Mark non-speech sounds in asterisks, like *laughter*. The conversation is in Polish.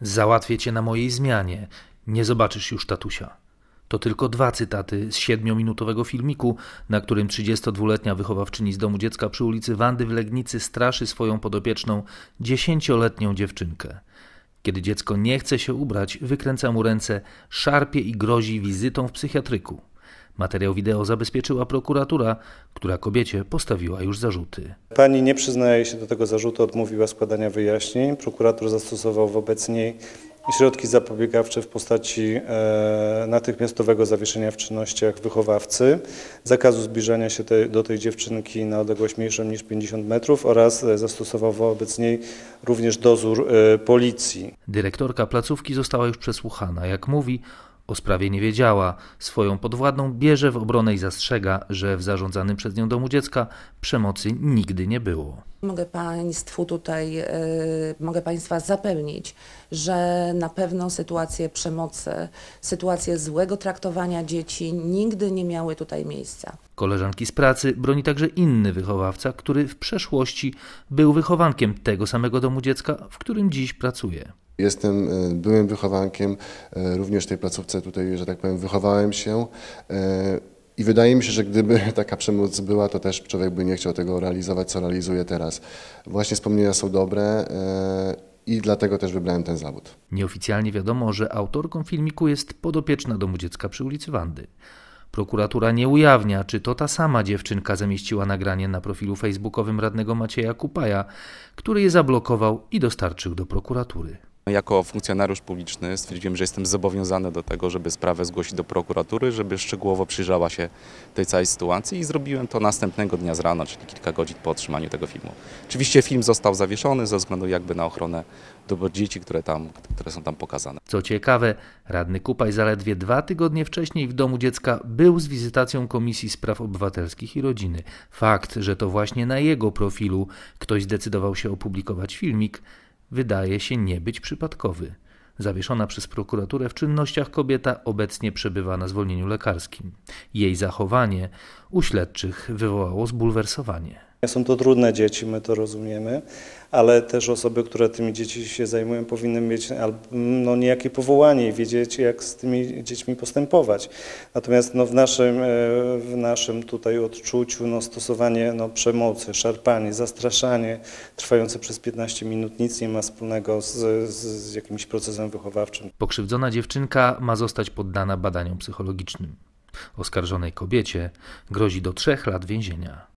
Załatwię cię na mojej zmianie. Nie zobaczysz już tatusia. To tylko dwa cytaty z siedmiominutowego filmiku, na którym 32-letnia wychowawczyni z domu dziecka przy ulicy Wandy w Legnicy straszy swoją podopieczną dziesięcioletnią dziewczynkę. Kiedy dziecko nie chce się ubrać, wykręca mu ręce, szarpie i grozi wizytą w psychiatryku. Materiał wideo zabezpieczyła prokuratura, która kobiecie postawiła już zarzuty. Pani nie przyznaje się do tego zarzutu, odmówiła składania wyjaśnień. Prokurator zastosował wobec niej środki zapobiegawcze w postaci e, natychmiastowego zawieszenia w czynnościach wychowawcy, zakazu zbliżania się te, do tej dziewczynki na odległość mniejszą niż 50 metrów oraz e, zastosował wobec niej również dozór e, policji. Dyrektorka placówki została już przesłuchana. Jak mówi, o sprawie nie wiedziała. Swoją podwładną bierze w obronę i zastrzega, że w zarządzanym przez nią domu dziecka przemocy nigdy nie było. Mogę Państwu tutaj, e, mogę Państwa zapewnić, że na pewno sytuacje przemocy, sytuacje złego traktowania dzieci nigdy nie miały tutaj miejsca. Koleżanki z pracy broni także inny wychowawca, który w przeszłości był wychowankiem tego samego domu dziecka, w którym dziś pracuje. Jestem e, byłym wychowankiem, e, również w tej placówce tutaj, że tak powiem, wychowałem się. E, I wydaje mi się, że gdyby *laughs* taka przemoc była, to też człowiek by nie chciał tego realizować, co realizuje teraz. Właśnie wspomnienia są dobre i dlatego też wybrałem ten zawód. Nieoficjalnie wiadomo, że autorką filmiku jest podopieczna domu dziecka przy ulicy Wandy. Prokuratura nie ujawnia, czy to ta sama dziewczynka zamieściła nagranie na profilu facebookowym radnego Macieja Kupaja, który je zablokował i dostarczył do prokuratury. Jako funkcjonariusz publiczny stwierdziłem, że jestem zobowiązany do tego, żeby sprawę zgłosić do prokuratury, żeby szczegółowo przyjrzała się tej całej sytuacji i zrobiłem to następnego dnia z rana, czyli kilka godzin po otrzymaniu tego filmu. Oczywiście film został zawieszony ze względu jakby na ochronę dóbr dzieci, które, tam, które są tam pokazane. Co ciekawe, radny Kupaj zaledwie dwa tygodnie wcześniej w domu dziecka był z wizytacją Komisji Spraw Obywatelskich i Rodziny. Fakt, że to właśnie na jego profilu ktoś zdecydował się opublikować filmik, wydaje się nie być przypadkowy. Zawieszona przez prokuraturę w czynnościach kobieta obecnie przebywa na zwolnieniu lekarskim. Jej zachowanie u śledczych wywołało zbulwersowanie. Są to trudne dzieci, my to rozumiemy, ale też osoby, które tymi dziećmi się zajmują, powinny mieć no, niejakie powołanie i wiedzieć, jak z tymi dziećmi postępować. Natomiast no, w, naszym, e, w naszym tutaj odczuciu no, stosowanie no, przemocy, szarpanie, zastraszanie trwające przez 15 minut nic nie ma wspólnego z, z, z jakimś procesem wychowawczym. Pokrzywdzona dziewczynka ma zostać poddana badaniom psychologicznym. Oskarżonej kobiecie grozi do trzech lat więzienia.